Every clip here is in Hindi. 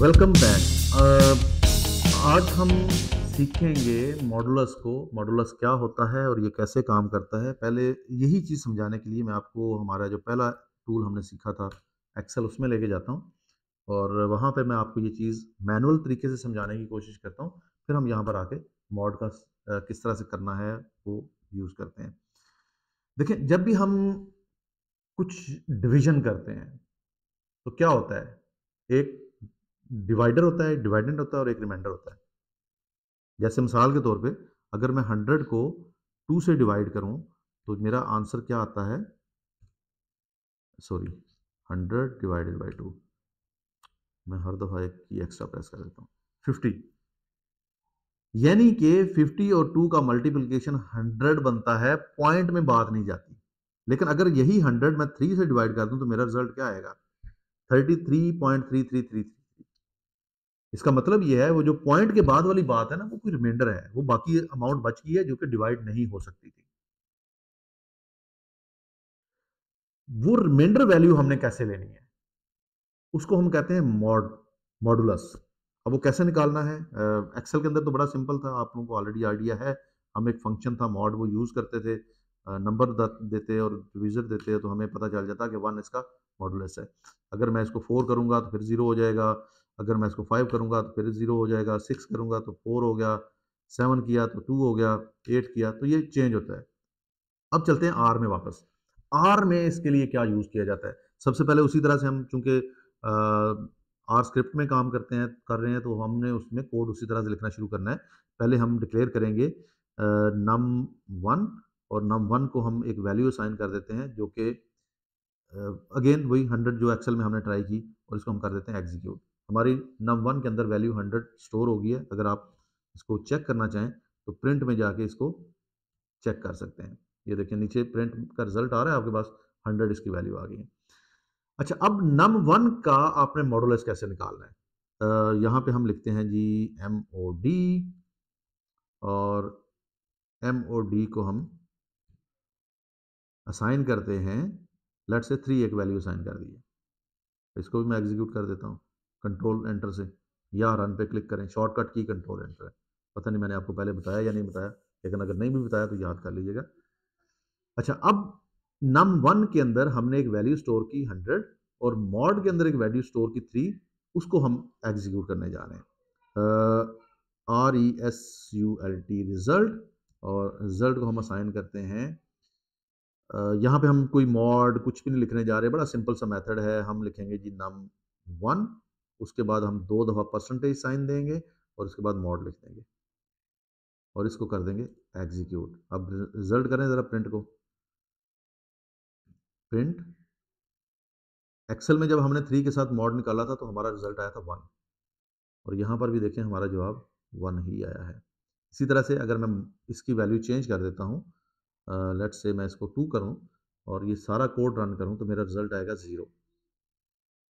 वेलकम बैक uh, आज हम सीखेंगे मॉडुलस को मॉडुलस क्या होता है और ये कैसे काम करता है पहले यही चीज़ समझाने के लिए मैं आपको हमारा जो पहला टूल हमने सीखा था एक्सेल उसमें लेके जाता हूँ और वहाँ पे मैं आपको ये चीज़ मैनुअल तरीके से समझाने की कोशिश करता हूँ फिर हम यहाँ पर आके मॉड का किस तरह से करना है वो यूज़ करते हैं देखें जब भी हम कुछ डिवीजन करते हैं तो क्या होता है एक डिवाइडर होता है डिवाइडेंट होता है और एक रिमाइंडर होता है जैसे मिसाल के तौर पे अगर मैं हंड्रेड को टू से डिवाइड करूं तो मेरा आंसर क्या आता है sorry hundred divided by two मैं हर दफ़ा एक की एक्स्ट्रा प्रेस कर देता हूं फिफ्टी यानी कि फिफ्टी और टू का मल्टीप्लीकेशन हंड्रेड बनता है पॉइंट में बात नहीं जाती लेकिन अगर यही हंड्रेड मैं थ्री से डिवाइड कर दूं तो मेरा रिजल्ट क्या आएगा thirty three three three point three इसका मतलब यह है वो जो पॉइंट के बाद वाली बात है ना वो कोई रिमाइंडर है वो बाकी अमाउंट बच गई है जो कि डिवाइड नहीं हो सकती थी वो रिमाइंडर वैल्यू हमने कैसे लेनी है उसको हम कहते हैं मॉड मॉडुलस अब वो कैसे निकालना है एक्सेल के अंदर तो बड़ा सिंपल था आप लोगों को ऑलरेडी आइडिया है हम एक फंक्शन था मॉड वो यूज़ करते थे नंबर देते और डिविजर देते तो हमें पता चल जाता कि वन इसका मॉडुलस है अगर मैं इसको फोर करूंगा तो फिर ज़ीरो हो जाएगा अगर मैं इसको फाइव करूँगा तो फिर ज़ीरो हो जाएगा सिक्स करूँगा तो फोर हो गया सेवन किया तो टू हो गया एट किया तो ये चेंज होता है अब चलते हैं आर में वापस आर में इसके लिए क्या यूज़ किया जाता है सबसे पहले उसी तरह से हम चूँकि आर स्क्रिप्ट में काम करते हैं कर रहे हैं तो हमने उसमें कोड उसी तरह से लिखना शुरू करना है पहले हम डिक्लेयर करेंगे नम वन और नम वन को हम एक वैल्यू साइन कर देते हैं जो कि अगेन वही हंड्रेड जो एक्सेल में हमने ट्राई की और इसको हम कर देते हैं एग्जीक्यूट हमारी नम वन के अंदर वैल्यू हंड्रेड स्टोर होगी है अगर आप इसको चेक करना चाहें तो प्रिंट में जाके इसको चेक कर सकते हैं ये देखिए नीचे प्रिंट का रिजल्ट आ रहा है आपके पास हंड्रेड इसकी वैल्यू आ गई है अच्छा अब नम वन का आपने मॉडुलस कैसे निकालना है यहाँ पे हम लिखते हैं जी एम ओ डी और एम ओ डी को हम असाइन करते हैं लेट से थ्री एक वैल्यू असाइन कर दिए इसको भी मैं एग्जीक्यूट कर देता हूँ कंट्रोल एंटर से या रन पे क्लिक करें शॉर्टकट की कंट्रोल एंटर है पता नहीं मैंने आपको पहले बताया या नहीं बताया लेकिन अगर नहीं भी बताया तो याद कर लीजिएगा अच्छा अब नम वन के अंदर हमने एक वैल्यू स्टोर की हंड्रेड और मॉड के अंदर एक वैल्यू स्टोर की थ्री उसको हम एग्जीक्यूट करने जा रहे हैं R E S U L T result और रिजल्ट को हम असाइन करते हैं uh, यहाँ पे हम कोई मॉड कुछ भी नहीं लिखने जा रहे बड़ा सिंपल सा मेथड है हम लिखेंगे जी नम वन उसके बाद हम दो दफ़ा परसेंटेज साइन देंगे और उसके बाद मॉड लिख देंगे और इसको कर देंगे एग्जीक्यूट अब रिजल्ट करें ज़रा प्रिंट को प्रिंट एक्सेल में जब हमने थ्री के साथ मॉड निकाला था तो हमारा रिजल्ट आया था वन और यहाँ पर भी देखें हमारा जवाब वन ही आया है इसी तरह से अगर मैं इसकी वैल्यू चेंज कर देता हूँ लेट से मैं इसको टू करूँ और ये सारा कोड रन करूँ तो मेरा रिज़ल्ट आएगा ज़ीरो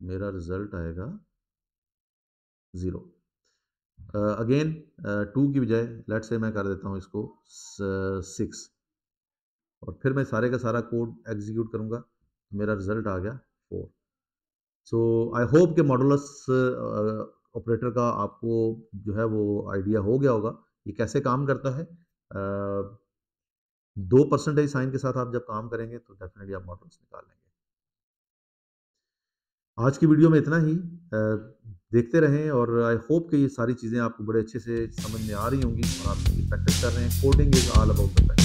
मेरा रिज़ल्ट आएगा ज़ीरो अगेन टू की बजाय लेट से मैं कर देता हूँ इसको सिक्स और फिर मैं सारे का सारा कोड एग्जीक्यूट करूँगा तो मेरा रिजल्ट आ गया फोर सो आई होप के मॉडुलस ऑपरेटर का आपको जो है वो आइडिया हो गया होगा ये कैसे काम करता है दो परसेंटेज साइन के साथ आप जब काम करेंगे तो डेफिनेटली आप मॉडल्स निकाल लेंगे आज की वीडियो में इतना ही देखते रहें और आई होप कि ये सारी चीज़ें आपको बड़े अच्छे से समझ में आ रही होंगी और आप प्रैक्टिस कर रहे हैं coding is all about the